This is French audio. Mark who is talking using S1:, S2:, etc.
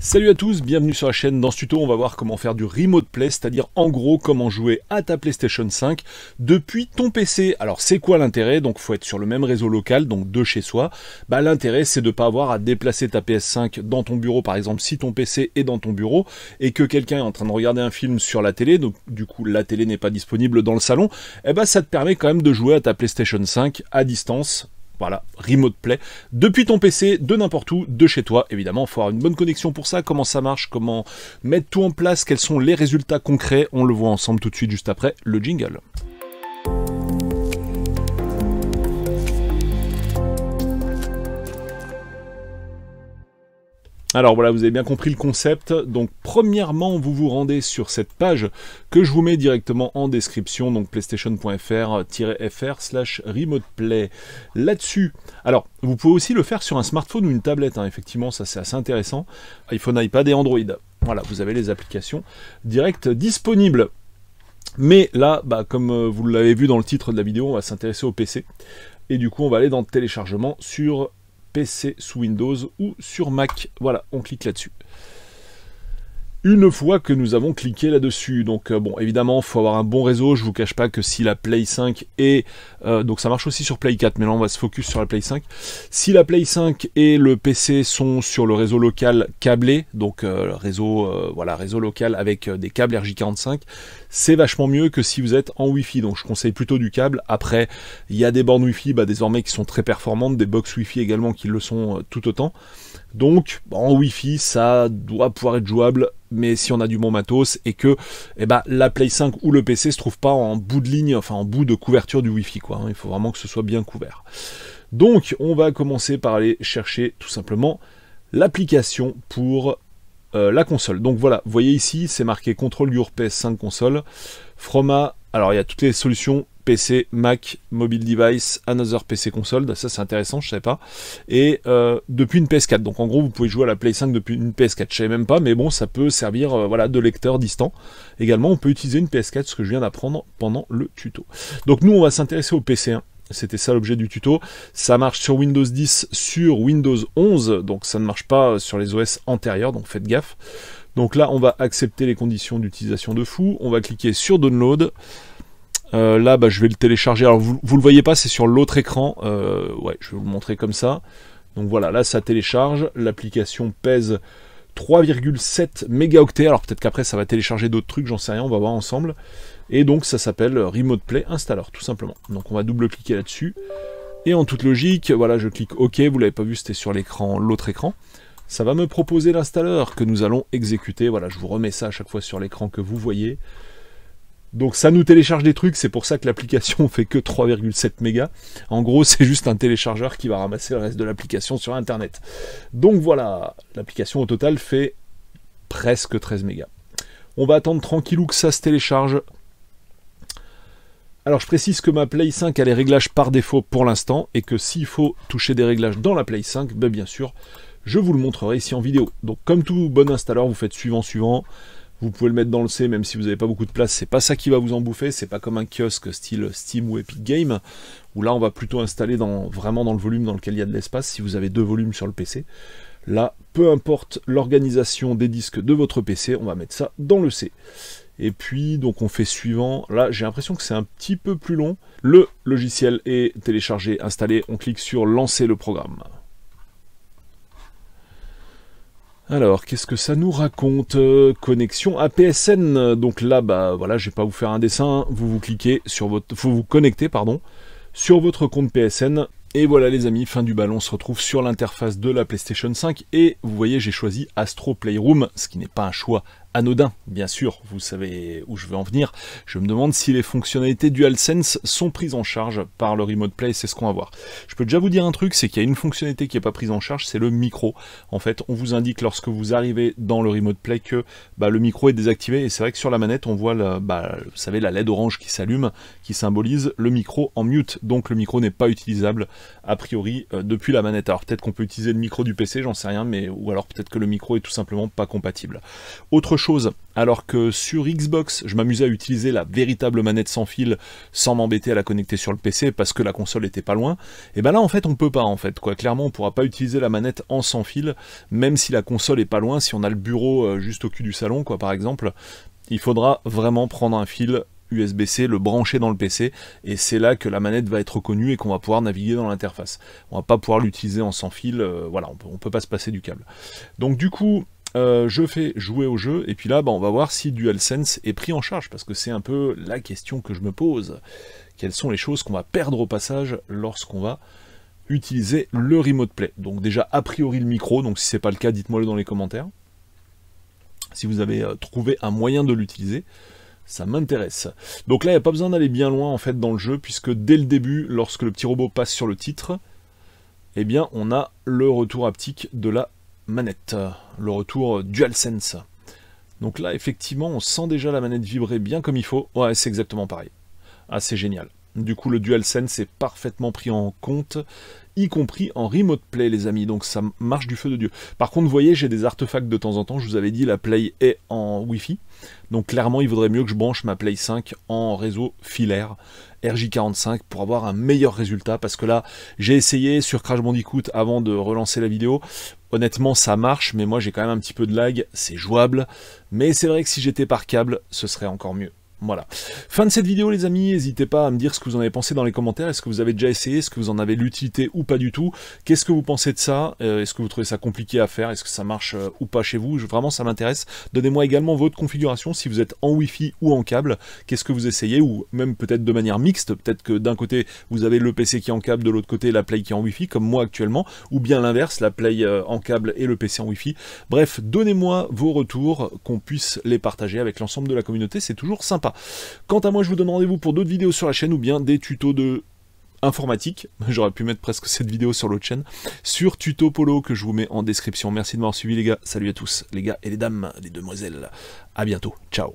S1: Salut à tous, bienvenue sur la chaîne. Dans ce tuto, on va voir comment faire du remote play, c'est-à-dire en gros comment jouer à ta PlayStation 5 depuis ton PC. Alors c'est quoi l'intérêt Donc faut être sur le même réseau local, donc de chez soi. Bah l'intérêt c'est de ne pas avoir à déplacer ta PS5 dans ton bureau, par exemple si ton PC est dans ton bureau et que quelqu'un est en train de regarder un film sur la télé, donc du coup la télé n'est pas disponible dans le salon, eh bah ça te permet quand même de jouer à ta PlayStation 5 à distance voilà, remote play depuis ton PC, de n'importe où, de chez toi. Évidemment, il faut avoir une bonne connexion pour ça. Comment ça marche, comment mettre tout en place, quels sont les résultats concrets, on le voit ensemble tout de suite juste après le jingle. Alors voilà, vous avez bien compris le concept. Donc premièrement, vous vous rendez sur cette page que je vous mets directement en description, donc playstation.fr-fr slash Là-dessus, alors vous pouvez aussi le faire sur un smartphone ou une tablette, hein. effectivement, ça c'est assez intéressant. iPhone, iPad et Android. Voilà, vous avez les applications directes disponibles. Mais là, bah, comme euh, vous l'avez vu dans le titre de la vidéo, on va s'intéresser au PC. Et du coup, on va aller dans le téléchargement sur c'est sous Windows ou sur Mac. Voilà, on clique là-dessus une fois que nous avons cliqué là-dessus. Donc euh, bon, évidemment, il faut avoir un bon réseau. Je vous cache pas que si la Play 5 est... Euh, donc ça marche aussi sur Play 4, mais là on va se focus sur la Play 5. Si la Play 5 et le PC sont sur le réseau local câblé, donc euh, réseau, voilà, réseau local avec des câbles RJ45, c'est vachement mieux que si vous êtes en Wi-Fi. Donc je conseille plutôt du câble. Après, il y a des bornes Wi-Fi bah, désormais qui sont très performantes, des box Wi-Fi également qui le sont tout autant. Donc bah, en Wi-Fi, ça doit pouvoir être jouable, mais si on a du bon matos et que eh ben, la Play 5 ou le PC se trouve pas en bout de ligne, enfin en bout de couverture du Wi-Fi, quoi. Hein. Il faut vraiment que ce soit bien couvert. Donc on va commencer par aller chercher tout simplement l'application pour euh, la console. Donc voilà, vous voyez ici, c'est marqué Control Your PS5 console. Froma, alors il y a toutes les solutions PC, Mac, mobile device, another PC console. Ça, c'est intéressant, je sais pas. Et euh, depuis une PS4. Donc, en gros, vous pouvez jouer à la Play 5 depuis une PS4. Je savais même pas, mais bon, ça peut servir euh, voilà, de lecteur distant. Également, on peut utiliser une PS4, ce que je viens d'apprendre pendant le tuto. Donc, nous, on va s'intéresser au PC. 1 C'était ça l'objet du tuto. Ça marche sur Windows 10, sur Windows 11, donc ça ne marche pas sur les OS antérieurs, donc faites gaffe. Donc là, on va accepter les conditions d'utilisation de fou. On va cliquer sur Download. Euh, là, bah, je vais le télécharger. Alors, vous, ne le voyez pas, c'est sur l'autre écran. Euh, ouais, je vais vous montrer comme ça. Donc voilà, là, ça télécharge. L'application pèse 3,7 mégaoctets. Alors, peut-être qu'après, ça va télécharger d'autres trucs, j'en sais rien, on va voir ensemble. Et donc, ça s'appelle Remote Play Installer, tout simplement. Donc, on va double-cliquer là-dessus. Et en toute logique, voilà, je clique OK. Vous l'avez pas vu, c'était sur l'écran, l'autre écran. Ça va me proposer l'installeur que nous allons exécuter. Voilà, je vous remets ça à chaque fois sur l'écran que vous voyez. Donc ça nous télécharge des trucs, c'est pour ça que l'application fait que 3,7 mégas. En gros, c'est juste un téléchargeur qui va ramasser le reste de l'application sur Internet. Donc voilà, l'application au total fait presque 13 mégas. On va attendre tranquillou que ça se télécharge. Alors je précise que ma Play 5 a les réglages par défaut pour l'instant et que s'il faut toucher des réglages dans la Play 5, ben bien sûr, je vous le montrerai ici en vidéo. Donc comme tout bon installeur, vous faites suivant, suivant. Vous pouvez le mettre dans le C, même si vous n'avez pas beaucoup de place, c'est pas ça qui va vous en bouffer, c'est pas comme un kiosque style Steam ou Epic Game, où là on va plutôt installer dans, vraiment dans le volume dans lequel il y a de l'espace, si vous avez deux volumes sur le PC. Là, peu importe l'organisation des disques de votre PC, on va mettre ça dans le C. Et puis, donc on fait suivant. Là, j'ai l'impression que c'est un petit peu plus long. Le logiciel est téléchargé, installé. On clique sur lancer le programme. Alors, qu'est-ce que ça nous raconte euh, Connexion à PSN. Donc là, bah voilà, je vais pas vous faire un dessin. Vous vous cliquez sur votre, faut vous connecter, pardon, sur votre compte PSN. Et voilà les amis, fin du ballon, on se retrouve sur l'interface de la PlayStation 5 et vous voyez j'ai choisi Astro Playroom, ce qui n'est pas un choix anodin, bien sûr, vous savez où je veux en venir. Je me demande si les fonctionnalités DualSense sont prises en charge par le Remote Play, c'est ce qu'on va voir. Je peux déjà vous dire un truc, c'est qu'il y a une fonctionnalité qui n'est pas prise en charge, c'est le micro. En fait, on vous indique lorsque vous arrivez dans le Remote Play que bah, le micro est désactivé, et c'est vrai que sur la manette, on voit, la, bah, vous savez, la LED orange qui s'allume, qui symbolise le micro en mute, donc le micro n'est pas utilisable, a priori, euh, depuis la manette. Alors peut-être qu'on peut utiliser le micro du PC, j'en sais rien, mais ou alors peut-être que le micro est tout simplement pas compatible. Autre chose. Alors que sur Xbox, je m'amusais à utiliser la véritable manette sans fil sans m'embêter à la connecter sur le PC parce que la console était pas loin. Et ben là, en fait, on peut pas, en fait. Quoi. Clairement, on pourra pas utiliser la manette en sans fil, même si la console est pas loin. Si on a le bureau euh, juste au cul du salon, quoi, par exemple, il faudra vraiment prendre un fil USB-C, le brancher dans le PC, et c'est là que la manette va être reconnue et qu'on va pouvoir naviguer dans l'interface. On va pas pouvoir l'utiliser en sans fil, euh, voilà, on peut, on peut pas se passer du câble. Donc du coup, euh, je fais jouer au jeu, et puis là, bah, on va voir si DualSense est pris en charge, parce que c'est un peu la question que je me pose. Quelles sont les choses qu'on va perdre au passage lorsqu'on va utiliser le remote play Donc déjà, a priori, le micro, donc si ce n'est pas le cas, dites-moi-le dans les commentaires. Si vous avez euh, trouvé un moyen de l'utiliser, ça m'intéresse. Donc là, il n'y a pas besoin d'aller bien loin, en fait, dans le jeu, puisque dès le début, lorsque le petit robot passe sur le titre, eh bien, on a le retour haptique de la manette, euh, le retour euh, DualSense. Donc là, effectivement, on sent déjà la manette vibrer bien comme il faut. Ouais, c'est exactement pareil. Ah, c'est génial. Du coup, le DualSense est parfaitement pris en compte, y compris en remote play, les amis. Donc ça marche du feu de Dieu. Par contre, vous voyez, j'ai des artefacts de temps en temps. Je vous avais dit, la Play est en Wi-Fi. Donc clairement, il vaudrait mieux que je branche ma Play 5 en réseau filaire RJ45 pour avoir un meilleur résultat. Parce que là, j'ai essayé sur Crash Bandicoot avant de relancer la vidéo. Honnêtement, ça marche, mais moi j'ai quand même un petit peu de lag. C'est jouable. Mais c'est vrai que si j'étais par câble, ce serait encore mieux. Voilà. Fin de cette vidéo les amis, n'hésitez pas à me dire ce que vous en avez pensé dans les commentaires, est-ce que vous avez déjà essayé, est-ce que vous en avez l'utilité ou pas du tout, qu'est-ce que vous pensez de ça, euh, est-ce que vous trouvez ça compliqué à faire, est-ce que ça marche euh, ou pas chez vous, vraiment ça m'intéresse. Donnez-moi également votre configuration, si vous êtes en Wi-Fi ou en câble, qu'est-ce que vous essayez, ou même peut-être de manière mixte, peut-être que d'un côté vous avez le PC qui est en câble, de l'autre côté la Play qui est en Wi-Fi, comme moi actuellement, ou bien l'inverse, la Play euh, en câble et le PC en Wi-Fi. Bref, donnez-moi vos retours, qu'on puisse les partager avec l'ensemble de la communauté, c'est toujours sympa. Quant à moi, je vous donne rendez-vous pour d'autres vidéos sur la chaîne ou bien des tutos de informatique, j'aurais pu mettre presque cette vidéo sur l'autre chaîne, sur Tuto Polo que je vous mets en description. Merci de m'avoir suivi les gars, salut à tous les gars et les dames, les demoiselles, à bientôt, ciao